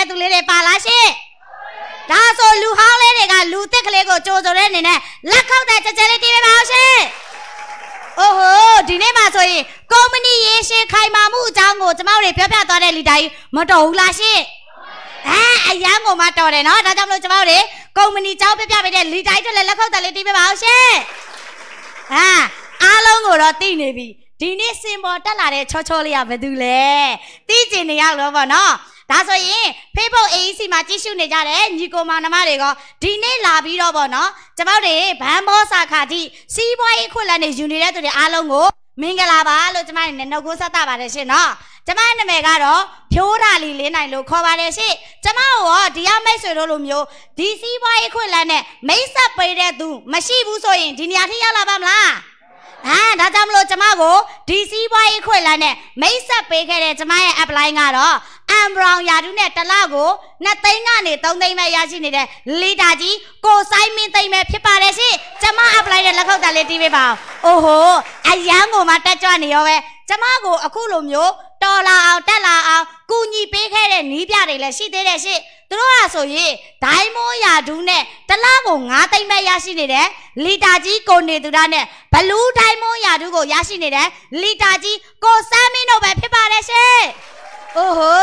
တဲ့သူလေးတွေပါလားရှင်ဒါဆိုလူဟောင်းလေးတွေကလူသစ်ကလေးကိုကြိုဆိုတဲ့အနေနဲ့လက်ခောက်တဲ့ကြကြလေးတီးပေးပါဦးရှင်။အိုးဟိုဒီနေ့မှဆိုရင်ကုမ္ပဏီရေရှင်ခိုင်မာမှုအကြောင်းကိုကျမတို့တွေပြောပြသွားတဲ့လီတာကြီးမတော်ဘူးလားရှင်။ဟမ်အရန်ကိုမတော်တယ်နော်။ဒါကြောင့်မလို့ကျမတို့တွေကုမ္ပဏီအကြောင်းပြပြပေးတဲ့လီတာကြီးတို့လည်းလက်ခောက်တဲ့လေးတီးပေးပါဦးရှင်။ဟာအားလုံးကိုတော့သိနေပြီ။ဒီနေ့စင်ပေါ်တက်လာတဲ့ချောချောလေးကဘယ်သူလဲ။သိကျင်နေရတော့ဗောနော်။ဒါဆိုရင် Facebook AEC မှာကြည့်ရှုနေကြတဲ့ညီကိုမောင်နှမတွေကဒီနေ့လာပြီးတော့ဗောနော်ကျမတို့ဘန်ဘောစာခါတိစီးပွားရေးခွက်လန်းနေယူနေတဲ့သူတွေအားလုံးကိုမင်္ဂလာပါလို့ကျမတို့လည်းနှုတ်ခွန်းဆက်တာပါတယ်ရှင်နော်ကျမနာမည်ကတော့ဖြိုးတာလီလင်းနိုင်လို့ခေါ်ပါတယ်ရှင်ကျမတို့ရောဒီရမိတ်ဆွေတို့လိုမျိုးဒီစီးပွားရေးခွက်လန်းနဲ့မိတ်ဆက်ပေးတဲ့သူမရှိဘူးဆိုရင်ဒီနေရာထိရောက်လာပါမလားဟမ်ဒါကြောင့်မလို့ကျမကိုဒီစီးပွားရေးခွက်လန်းနဲ့မိတ်ဆက်ပေးခဲ့တဲ့ကျမရဲ့ apply ကတော့အမ်ဘရောင်ယာဒူးနဲ့တစ်လကို2သိန်းကနေ3သိန်းပဲရရှိနေတဲ့လီတာကြီးကိုဆိုင်မင်းသိန်းပဲဖြစ်ပါတယ်ရှင်ကျမ apply တဲ့လက်ခုပ်တန်လေးတီးပေးပါအောင်အိုဟိုအရန်ကိုမှတက်ကြွနေရောပဲကျမကိုအခုလိုမျိုးတော်လာအောင်တက်လာအောင်ကူညီပေးခဲ့တဲ့နီးပြတွေလည်းရှိသေးတယ်ရှင်သူတို့ကဆိုရင်ဒိုင်းမိုးယာဒူးနဲ့တလားကို9သိန်းပဲရရှိနေတယ်လီတာကြီးကိုနေသူရနဲ့ဘလူးဒိုင်းမိုးယာဒူးကိုရရှိနေတယ်လီတာကြီးကိုစမ်းမင်းတို့ပဲဖြစ်ပါတယ်ရှင်အိုးဟို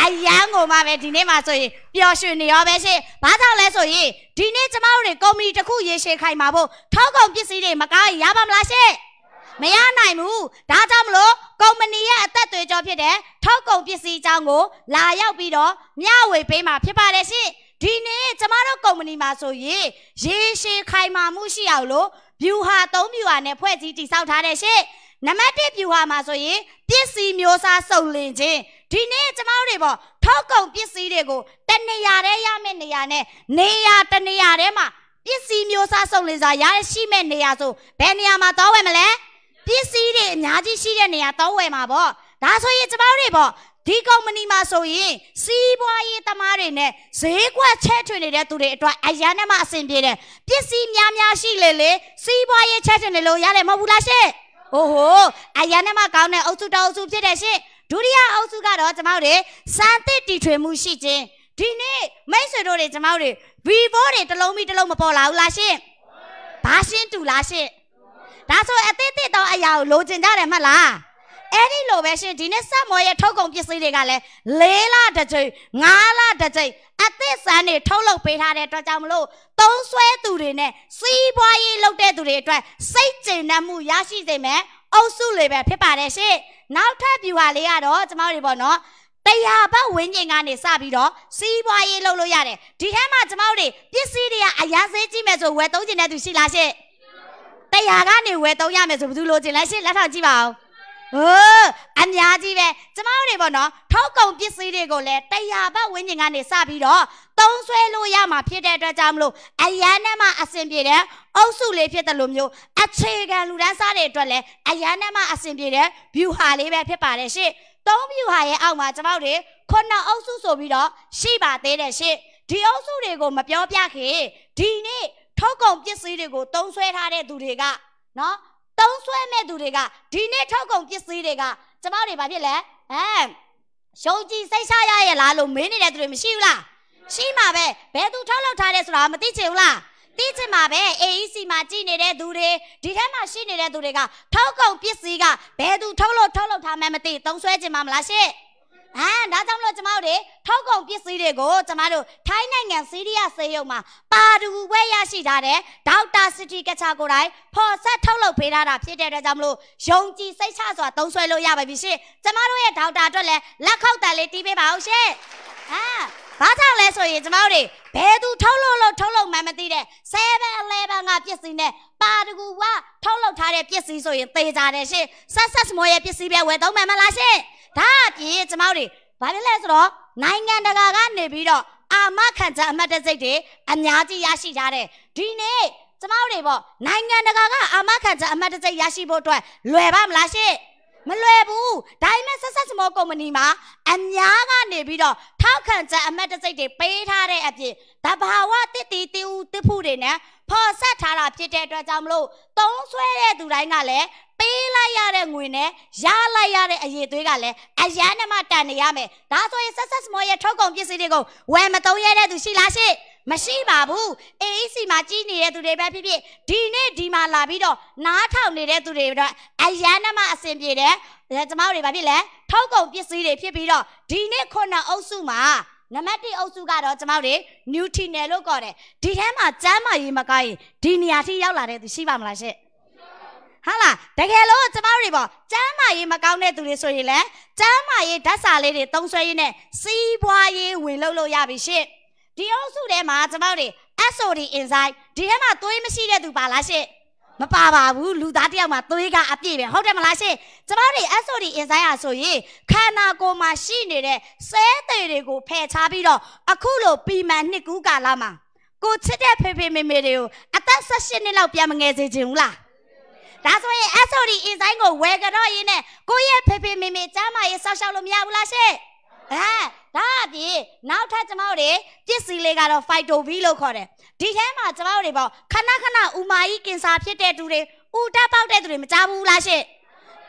အယံကိုမှပဲဒီနေ့မှဆိုရင်ပျော်ရွှင်နေရောပဲရှင်။ဘာကြောင့်လဲဆိုရင်ဒီနေ့ကျမတို့တွေကုမ္ပဏီတစ်ခုရေရှည်ခိုင်ပါဖို့ထောက်ကုန်ပစ္စည်းတွေမကားရပါမလားရှင်။မရနိုင်ဘူး။ဒါကြောင့်မလို့ကုမ္ပဏီရဲ့အသက်သွေးကြောဖြစ်တဲ့ထောက်ကုန်ပစ္စည်းအကြောင်းကိုလာရောက်ပြီးတော့မျှဝေပေးမှာဖြစ်ပါတယ်ရှင်။ဒီနေ့ကျမတို့ကုမ္ပဏီမှာဆိုရင်ရေရှည်ခိုင်မာမှုရှိအောင်လို့ဗျူဟာ၃ဗျူဟာနဲ့ဖွဲ့စည်းတည်ဆောက်ထားတဲ့ရှင်။နံပါတ်၁ဗျူဟာမှာဆိုရင်ပစ္စည်းမျိုးစားစုံလင်ခြင်းဒီနေ့ကျမတို့တွေပေါ့ထောက်ကုန်ပစ္စည်းတွေကိုတနေရာတည်းရမယ့်နေရာနဲ့နေရာတနေရာတည်းမှာပစ္စည်းမျိုးစားစုံလင်စားရရှိမဲ့နေရာဆိုဘယ်နေရာမှာတောင်းဝယ်မလဲပစ္စည်းတွေအများကြီးရှိတဲ့နေရာတောင်းဝယ်မှာပေါ့ဒါဆိုရင်ကျမတို့တွေပေါ့ဒီကုမ္ပဏီမှာဆိုရင်စီးပွားရေးသမားတွေနဲ့ဈေးကွက်ချဲ့ထွင်နေတဲ့သူတွေအတွက်အရန်နဲ့မှအဆင်ပြေတယ်ပစ္စည်းများများရှိလေလေစီးပွားရေးချဲ့ထွင်နေလို့ရတယ်မဟုတ်ဘူးလားရှင့်โอ้โหอายันเนี่ยมาก้าวเนี่ยอุสุตาอุสุဖြစ်တယ်ရှင်ဒုတိယအုပ်စုကတော့ကျမတို့စံသစ်တီထွင်မှုရှိခြင်းဒီနေ့မိတ်ဆွေတို့တွေကျမတို့တွေဗီဘိုးတွေတလုံးပြီးတလုံးမပေါ်လာဘူးလားရှင်ဘာရှင်းတူလားရှင်ဒါဆိုအသေးသေးတော့အရာကိုလိုချင်ကြတယ်မဟုတ်လားအဲ့ဒီလိုပဲရှင်ဒီနေ့စက်မောရဲ့ထုတ်ကုန်ပစ္စည်းတွေကလည်း၄လတစ်ကြိမ်၅လတစ်ကြိမ်အသစ်စမ်းတွေထုတ်လုပ်ပေးထားတဲ့အတွက်ကြောင့်မလို့သုံးဆွဲသူတွေနဲ့စီးပွားရေးလုပ်တဲ့သူတွေအတွက်စိတ်ကျေနပ်မှုရရှိစေမယ်အုပ်စုတွေပဲဖြစ်ပါတယ်ရှင်နောက်ထပ်ဖြူဟာလေးကတော့ကျမတို့တွေပေါ့နော်တရားဘဝင်းကျင်ကနေစပြီးတော့စီးပွားရေးလုပ်လို့ရတယ်ဒီထဲမှာကျမတို့တွေပစ္စည်းတွေကအရာစေးကြည့်မယ်ဆိုဝယ်သုံးကျင်တဲ့သူရှိလားရှင့်တရားကနေဝယ်သုံးရမယ်ဆိုဘယ်သူလိုချင်လဲရှင့်လက်ထောက်ကြည့်ပါဦးဟိုးအများကြီးပဲကျမတို့တွေပေါ့နော်ထောက်ကုံပစ္စည်းတွေကိုလည်းတရားဘတ်ဝိညာဉ်ကနေစပြီးတော့သုံးဆွဲလို့ရမှာဖြစ်တဲ့အတွက်ကြောင့်မလို့အရန်နဲ့မှအဆင်ပြေတဲ့အုပ်စုလေးဖြစ်တယ်လို့မျိုးအခြေခံလူတန်းစားတဲ့အတွက်လည်းအရန်နဲ့မှအဆင်ပြေတဲ့ view ဟာလေးပဲဖြစ်ပါတယ်ရှင့်သုံး view ဟာရဲ့အောက်မှာကျမတို့တွေခုနအုပ်စုဆိုပြီးတော့ရှိပါသေးတယ်ရှင့်ဒီအုပ်စုတွေကိုမပြောပြခင်ဒီနေ့ထောက်ကုံပစ္စည်းတွေကိုသုံးဆွဲထားတဲ့သူတွေကနော်သုံးဆွဲမဲ့သူတွေကဒီနေ့ထောက်ကုန်ပစ္စည်းတွေကကျမတွေဘာဖြစ်လဲဟမ်ယုံကြည်စိတ်ချရရဲ့လားလို့မေးနေတဲ့သူတွေမရှိဘူးလားရှိမှာပဲဘယ်သူထောက်လောက်ထားတယ်ဆိုတာမသိချင်ဘူးလားသိချင်မှာပဲ AEC မှာကြည်နေတဲ့သူတွေဒီထဲမှာရှိနေတဲ့သူတွေကထောက်ကုန်ပစ္စည်းကဘယ်သူထောက်လို့ထောက်လောက်ထားမှမသိသုံးဆွဲချင်မှာမလားရှင့်အဲဒါကြောင့်မလို့ကျမတို့တွေထောက်ကုန်ပစ္စည်းတွေကိုကျမတို့ထိုင်းနိုင်ငံစီးရီးယားဆေးရုံမှာပါတူဝဲရရှိထားတဲ့ဒေါက်တာစတီကချာကိုတိုင်ပေါ်ဆက်ထုတ်လုပ်ပေးထားတာဖြစ်တဲ့အတွက်ကြောင့်မလို့ယုံကြည်စိတ်ချစွာသုံးဆွဲလို့ရပါပြီရှင်ကျမတို့ရဲ့ဒေါက်တာအတွက်လည်းလက်ခောက်တန်လေးတီးပေးပါဦးရှင်ဟာဘာကြောင့်လဲဆိုရင်ကျမတို့တွေဘယ်သူထုတ်လို့လို့ထုတ်လို့မှမသိတဲ့ 7-Eleven ကပစ္စည်းနဲ့ပါတကူကထုတ်လုပ်ထားတဲ့ပစ္စည်းဆိုရင်သေကြတယ်ရှင်ဆက်ဆက်စမောရဲ့ပစ္စည်းပဲဝယ်သုံးမယ်မလားရှင်ဒါအပြင်ကျမတို့တွေဘာဖြစ်လဲဆိုတော့နိုင်ငံတကာကနေပြီးတော့အာမခံချက်အမှတ်တစိတ်တွေအများကြီးရရှိကြတယ်ဒီနေ့ကျမတို့တွေပေါ့နိုင်ငံတကာကအာမခံချက်အမှတ်တစိတ်ရရှိဖို့အတွက်လွယ်ပါမလားရှင်မလွယ်ဘူးဒါပေမဲ့ဆက်ဆက်စမောကုမ္ပဏီမှာအများကနေပြီးတော့ထောက်ခံချက်အမှတ်တစိတ်တွေပေးထားတဲ့အပြင်တဘာဝတစ်တီတူတစ်ဖူတွေနဲ့ပေါ်ဆက်ထားတာဖြစ်တဲ့အတွက်ကြောင့်မလို့သုံးဆွဲတဲ့သူတိုင်းကလည်းလိုက်ရတဲ့ငွေနဲ့ရလိုက်ရတဲ့အရေးသွေးကလည်းအရန်နဲ့မှတန်နေရမယ်။ဒါဆိုရင်ဆက်ဆက်စမောရဲ့ထုတ်ကုန်ပစ္စည်းတွေကိုဝယ်မသုံးရတဲ့သူရှိလားရှိမရှိပါဘူး။ AEC မှာကြီးနေတဲ့သူတွေပဲဖြစ်ဖြစ်ဒီနေ့ဒီမှာလာပြီးတော့နားထောင်နေတဲ့သူတွေတော့အရန်နဲ့မှအဆင်ပြေတယ်။ကျမတို့တွေဘာဖြစ်လဲထုတ်ကုန်ပစ္စည်းတွေဖြစ်ပြီးတော့ဒီနေ့ခုနအုပ်စုမှာနံပါတ်1အုပ်စုကတော့ကျမတို့နျူထရီနယ်လို့ခေါ်တယ်ဒီထဲမှာကျမ်းမာရေးမကောင်းရင်ဒီနေရာထိရောက်လာတဲ့သူရှိပါမလားရှင့်ဟာလားတကယ်လို့ကျမတို့တွေပေါ့ကျမ်းမာရေးမကောင်းတဲ့သူတွေဆိုရင်လည်းကျမ်းမာရေးဓာတ်စာလေးတွေသုံးဆွဲရင်းနဲ့စီးပွားရေးဝင်လုပ်လို့ရပြီရှင့်ဒီအုပ်စုထဲမှာကျမတို့တွေ SOD inside ဒီထဲမှာသွေးမရှိတဲ့သူပါလားရှင့်မပါပါဘူးလူသားတယောက်မှာသွေးကအပြည့်ပဲဟုတ်တယ်မလားရှင်ကျမတို့ SOD enzyme ဟာဆိုရင်ခန္ဓာကိုယ်မှာရှိနေတဲ့ဆဲသေးတွေကိုဖယ်ရှားပြီးတော့အခုလိုပီမန်နှစ်ကူးကာလမှာကိုချစ်တဲ့ဖေဖေမေမေတွေကိုအသက်18နှစ်လောက်ပြန်မငယ်စေချင်ဘူးလားဒါဆိုရင် SOD enzyme ကိုဝယ်ကြတော့ရင်းနဲ့ကိုယ့်ရဲ့ဖေဖေမေမေကြားမရေးဆောက်ရှောက်လို့မရဘူးလားရှင့်အဲဒါအပြင်နောက်ထပ်ကျမတို့တွေပစ္စည်းလေးကတော့ phyto V လို့ခေါ်တယ်ဒီထဲမှာကျမတို့တွေပေါ့ခဏခဏဥမာကြီးကင်ဆာဖြစ်တဲ့သူတွေဥတပေါက်တဲ့သူတွေမကြားဘူးလားရှင့်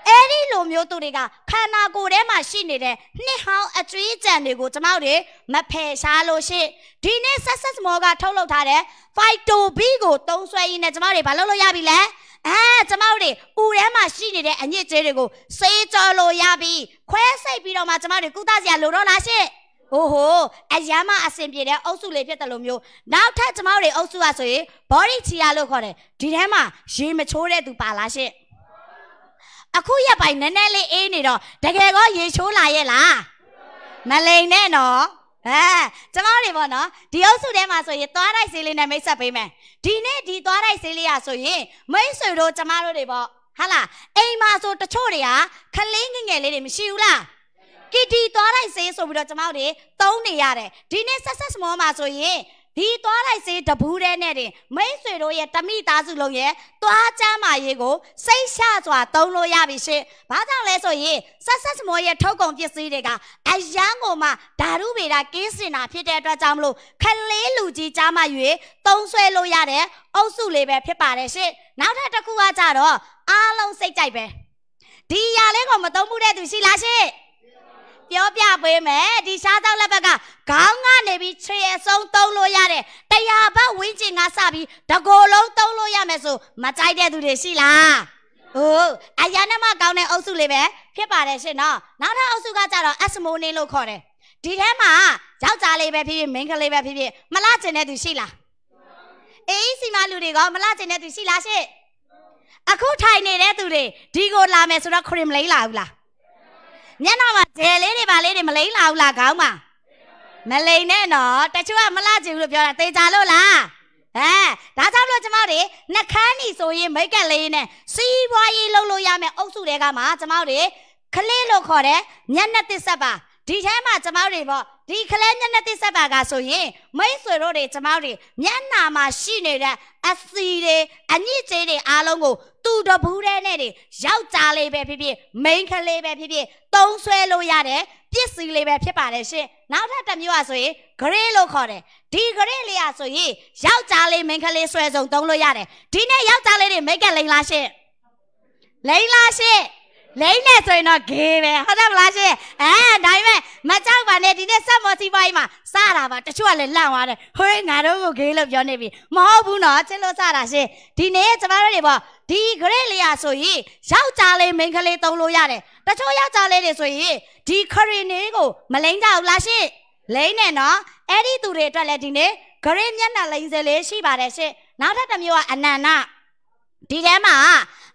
အဲ့ဒီလိုမျိုးသူတွေကခန္ဓာကိုယ်ထဲမှာရှိနေတဲ့နှစ်ဟောင်းအကြွေးကြံတွေကိုကျမတို့တွေမဖယ်ရှားလို့ရှိဒီနေ့ဆက်ဆက်မောကထုတ်လုပ်ထားတဲ့ Phyto-B ကိုသုံးဆွဲရင်းနဲ့ကျမတို့တွေဘာလုပ်လို့ရပြီလဲအဲကျမတို့တွေဥထဲမှာရှိနေတဲ့အညစ်အကြေးတွေကိုစေးကြောလို့ရပြီခွဲစိတ်ပြီးတော့မှကျမတို့တွေကုသစရာလိုတော့လားရှင့်ဟိုဟိုအရမ်းမအဆင်ပြေတဲ့အုပ်စုလေးဖြစ်တယ်လို့မျိုးနောက်ထပ်ကျမတို့တွေအုပ်စုอ่ะဆိုရင် body chia လို့ခေါ်တယ်ဒီထဲမှာရေမချိုးတဲ့သူပါလားရှင့်အခုရက်ပိုင်းနည်းနည်းလေးအေးနေတော့တကယ်ကောရေချိုးလာရဲ့လားမလိမ်နဲ့နော်အဲကျမတွေပေါ့နော်ဒီအုပ်စုထဲမှာဆိုရင်သွားတိုက်ဆေးလေးနဲ့မိတ်ဆက်ပေးမယ်ဒီနေ့ဒီသွားတိုက်ဆေးလေးอ่ะဆိုရင်မိတ်ဆွေတို့ကျမတို့တွေပေါ့ဟာလားအိမ်မှာဆိုတချို့တွေကခလေးငငယ်လေးတွေမရှိဘူးလားကီတီသွားတိုက်ဆေးဆိုပြီးတော့ကျမတို့တွေသုံးနေရတယ်ဒီနေ့ဆက်ဆက်စမောမှာဆိုရင်ဒီသွားလိုက်စေတပူးတဲ့နဲ့တင်မိတ်ဆွေတို့ရဲ့တမိသားစုလုံးရဲ့သွားချမ်းမာရေးကိုစိတ်ရှစွာသုံးလို့ရပြီရှင်။ဘာကြောင့်လဲဆိုရင်ဆက်ဆက်စမောရဲ့ထုတ်ကုန်ပစ္စည်းတွေကအယံကိုမှဓာတုဗေဒကင်းစင်တာဖြစ်တဲ့အတွက်ကြောင့်မလို့ခလေးလူကြီးကြားမှ၍သုံးဆွဲလို့ရတဲ့အုပ်စုလေးပဲဖြစ်ပါတယ်ရှင်။နောက်ထပ်တစ်ခုကကြတော့အားလုံးစိတ်ကြိုက်ပဲ။ဒီຢာလေးကိုမသုံးမှုတဲ့သူရှိလားရှင်။ပြောပြပေးမယ်ဒီရှားသောလက်ဘက်ကခေါင်းကနေပြီးခြေအဆုံးသုံးလို့ရတယ်တရားဘက်ဝင်းကျင်ကစပြီးတကိုယ်လုံးသုံးလို့ရမယ်ဆိုမကြိုက်တဲ့သူတွေရှိလားဟုတ်အရာနမကောင်းတဲ့အုပ်စုလေးပဲဖြစ်ပါတယ်ရှင်နော်နောက်ထပ်အုပ်စုကကြတော့အက်စမိုနင်းလို့ခေါ်တယ်ဒီထဲမှာယောက်ျားလေးပဲဖြစ်ဖြစ်မိန်းကလေးပဲဖြစ်ဖြစ်မလားကျင်တဲ့သူရှိလားအေးစီမလူတွေကမလားကျင်တဲ့သူရှိလားရှင့်အခုထိုင်နေတဲ့သူတွေဒီကိုလာမယ်ဆိုတော့ခရင်မလိမ့်လာဘူးလားမျက်နှာမှာဂျယ်လေးတွေပါလေးတွေမလိမ့်လာဘူးလားခေါင်းမှာမလိမ့်နဲ့နော်တချို့ကမလှချင်ဘူးလို့ပြောတာသေချာလို့လားဟမ်ဒါကြောင့်မလို့ကျမတို့နှခမ်းညီဆိုရင်မိတ်ကလေးနဲ့စီးပွားရေးလုပ်လို့ရမယ်အုပ်စုတွေကမှကျမတို့ခလေးလို့ခေါ်တယ်မျက်နှာတစ်ဆက်ပါဒီထဲမှာကျမတို့တွေပေါ့ဒီခလဲညက်နဲ့တိဆက်ပါကဆိုရင်မိတ်ဆွေတို့တွေကျမတို့တွေမျက်နာမှာရှိနေတဲ့အစီတွေအညစ်အကြေးတွေအားလုံးကိုသူ့တဘူးတဲ့နဲ့တွေယောက်ျားလေးပဲဖြစ်ဖြစ်မိန်းကလေးပဲဖြစ်ဖြစ်သုံးဆွဲလို့ရတယ်ပစ္စည်းလေးပဲဖြစ်ပါတယ်ရှင်နောက်ထပ်တစ်မျိုးอ่ะဆိုရင် grey လို့ခေါ်တယ်ဒီ grey လေးอ่ะဆိုရင်ယောက်ျားလေးမိန်းကလေးဆွဲစုံသုံးလို့ရတယ်ဒီနေ့ယောက်ျားလေးတွေမိတ်ကလိန်လားရှင်လိန်လားရှင်လိမ့်နဲ့ဆိုရင်တော့ဂေးပဲဟုတ်တယ်မလားရှင်အဲဒါပေမဲ့မကြောက်ပါနဲ့ဒီနေ့စက်မော်စီပွားရေးမှာစတာပါတချို့ကလည်းလန့်သွားတယ်ဟေးငါတို့ကိုဂေးလို့ပြောနေပြီမဟုတ်ဘူးနော်ချစ်လို့စတာရှင်ဒီနေ့ကျမတို့တွေပေါ့ဒီ grade လေးอ่ะဆိုရင်ယောက်ျားလေးမိန်းကလေးသုံးလို့ရတယ်တချို့ယောက်ျားလေးတွေဆိုရင်ဒီ grade လေးကိုမလိမ့်ကြဘူးလားရှင်လိမ့်နဲ့နော်အဲ့ဒီသူတွေအတွက်လည်းဒီနေ့ grade မျက်နှာလိမ့်စဲလေးရှိပါတယ်ရှင်နောက်ထပ်တစ်မျိုးကအနန္တဒီထဲမှာ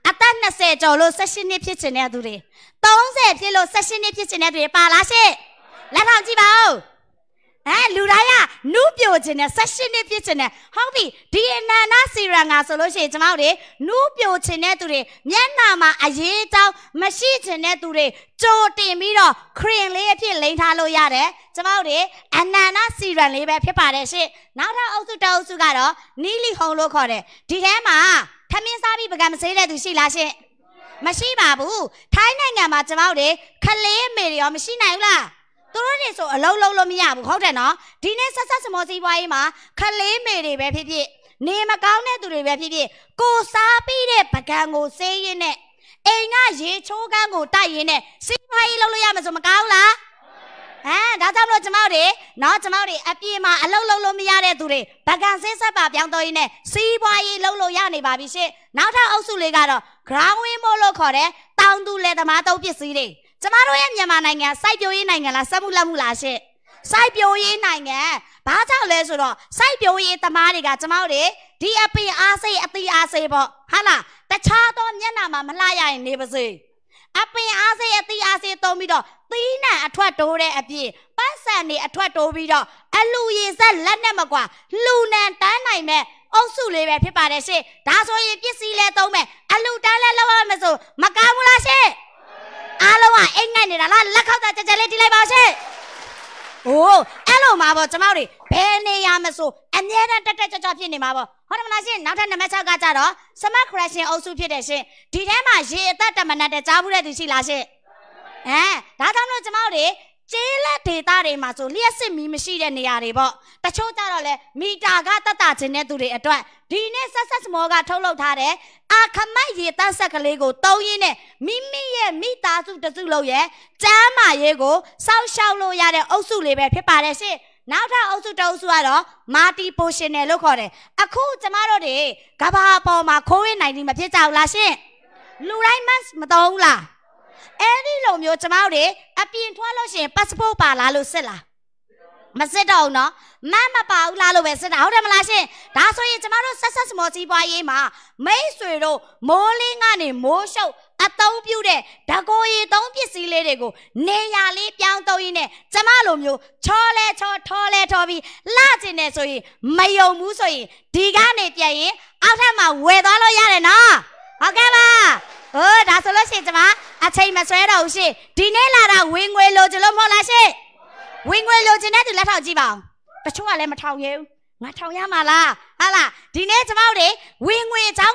အသက်20ကျော်လို့18နှစ်ဖြစ်ချင်တဲ့သူတွေ30ဖြစ်လို့18နှစ်ဖြစ်ချင်တဲ့သူတွေပါလားရှင့်လက်ထောင်ကြည့်ပါဦးဟမ်လူတိုင်းကနုပြိုခြင်းနဲ့16နှစ်ပြစ်ခြင်းနဲ့ဟုတ်ပြီဒီအနန္တစီရံငါဆိုလို့ရှိရင်ကျမတို့တွေနုပြိုခြင်းတဲ့သူတွေမျက်နှာမှာအရေးတောင်းမရှိခြင်းတဲ့သူတွေကြိုတင်ပြီးတော့ခရင်လေးအဖြစ်လိန်ထားလို့ရတယ်ကျမတို့တွေအနန္တစီရံလေးပဲဖြစ်ပါတယ်ရှင့်နောက်ထပ်အုပ်စုတအုပ်စုကတော့နီလီဟုံလို့ခေါ်တယ်ဒီထဲမှာထမင်းစားပြီးပကံမစေးတဲ့သူရှိလားရှင်မရှိပါဘူးထိုင်းနိုင်ငံမှာကျမတို့တွေခလေးမေတွေရောမရှိနိုင်ဘူးလားသူတို့တွေဆိုအလုံးလုံးလို့မရဘူးဟုတ်တယ်နော်ဒီနေ့ဆက်ဆက်စမောစီးပွားရေးမှာခလေးမေတွေပဲဖြစ်ဖြစ်နေမကောင်းတဲ့သူတွေပဲဖြစ်ဖြစ်ကိုစားပြီးတဲ့ပကံကိုစေးရင်နဲ့အိမ်ကရေချိုးကန်းကိုတိုက်ရင်နဲ့စီးပွားရေးလုပ်လို့ရမှာဆိုမကောင်းလားအဲဒါကြောင့်မလို့ကျမတို့တွေနော်ကျမတို့တွေအပြေမှာအလုပ်လုပ်လို့မရတဲ့သူတွေဗကန်ဆင်းဆက်ပါပြောင်းတော်ရင်းနဲ့စီးပွားရေးလုပ်လို့ရနေပါပြီရှင်နောက်ထပ်အုပ်စုလေးကတော့ ground wind မို့လို့ခေါ်တဲ့တောင်သူလယ်သမားတုံးပစ္စည်းတွေကျမတို့ရဲ့မြန်မာနိုင်ငံစိုက်ပျိုးရေးနိုင်ငံလားစက်မှုလက်မှုလားရှင်စိုက်ပျိုးရေးနိုင်ငံဘာကြောင့်လဲဆိုတော့စိုက်ပျိုးရေးသမားတွေကကျမတို့တွေဒီအပင်အားစိတ်အသီးအားစိတ်ပေါ့ဟာလားတခြားသောမျက်နှာမှာမလှရရင်နေပါစေအပင်အားစေးအသီးအားစေးသုံးပြီးတော့သီးနှံအထွက်တိုးတဲ့အပြင်ပတ်စံနေအထွက်တိုးပြီးတော့အလူရည်ဆက်လက်နဲ့မကွာလူနံတန်းနိုင်မဲ့အုပ်စုလေးပဲဖြစ်ပါတယ်ရှင်ဒါဆိုရင်ပစ္စည်းလဲသုံးမယ်အလူတန်းလဲလောက်ရမယ်ဆိုမကောင်းဘူးလားရှင်အားလုံးကအိတ်ငိုက်နေတာလားလက်ခောက်တာကြကြလေးတီးလိုက်ပါရှင်အိုးအဲ့လိုမှာပေါ့ကျမတို့ဘယ်နေရာမဆိုအမြဲတမ်းတက်တက်ကြွကြွဖြစ်နေမှာပေါ့ဟုတ်တယ်မလားရှင်နောက်ထပ်နံပါတ်6ကကြတော့စမတ်ခရရှင်အုပ်စုဖြစ်တယ်ရှင်ဒီထဲမှာရေအသက်တမနတ်တကြားဘူးတဲ့သူရှိလားရှင်အဲဒါကြောင့်လို့ကျမတို့တွေကျေးလက်ဒေတာတွေမှာဆိုလျှက်စစ်မီမရှိတဲ့နေရာတွေပေါ့တချို့ကြတော့လေမီတာကတတ်တာခြင်းတဲ့သူတွေအတွက်ဒီနေ့ဆက်ဆက်စမောကထုတ်လုပ်ထားတဲ့အာခမတ်ရေတတ်ဆက်ကလေးကိုတုံးရင်းနဲ့မိမိရဲ့မိသားစု တစုလုံးရဲ့ကျမ်းမာရေးကိုစောင့်ရှောက်လို့ရတဲ့အုပ်စုလေးပဲဖြစ်ပါတယ်ရှင်နောက်ထပ်အုပ်စုတအုပ်စုကတော့ multi positional လို့ခေါ်တယ်အခုကျမတို့တွေကဘာပေါ်မှာ covid 19မဖြစ်ကြဘူးလားရှင်လူတိုင်း mask မသုံးဘူးလားအဲ့ဒီလိုမျိုးကျမတို့တွေအပြင်ထွက်လို့ရှင် passport ပါလားလို့စစ်လားမစစ်တော့ဘူးနော်မမပါဘူးလားလို့ပဲစစ်တာဟုတ်တယ်မလားရှင်ဒါဆိုရင်ကျမတို့ဆက်ဆက်စမောစီးပွားရေးမှာမိတ်ဆွေတို့မိုးလင်းကနေမိုးရှုပ်အသုံးပြုတဲ့ဓကိုရီသုံးပစ္စည်းလေးတွေကို နေရလေးပြောင်းသုံးရင်းနဲ့ကျမလိုမျိုးချောလဲချောထောလဲထောပြီးလှကျင်နေဆိုရင်မယုံဘူးဆိုရင်ဒီကနေပြန်ရင်အောက်ထပ်မှာဝယ်သွားလို့ရတယ်နော်ဟုတ်ကဲ့ပါဟိုးဒါဆိုလို့ရှိရင်ကျမအချိန်မဆွဲတော့ဘူးရှင်ဒီနေ့လာတာဝင်ငွေလိုချင်လို့မဟုတ်လားရှင်ဝင်ငွေလိုချင်တဲ့သူလက်ထောက်ကြည့်ပါအောင်တချို့ကလည်းမထောင်ရဘူးငါထောင်ရမှာလားဟာလားဒီနေ့ကျမတို့တွေဝင်ငွေအကြောင်း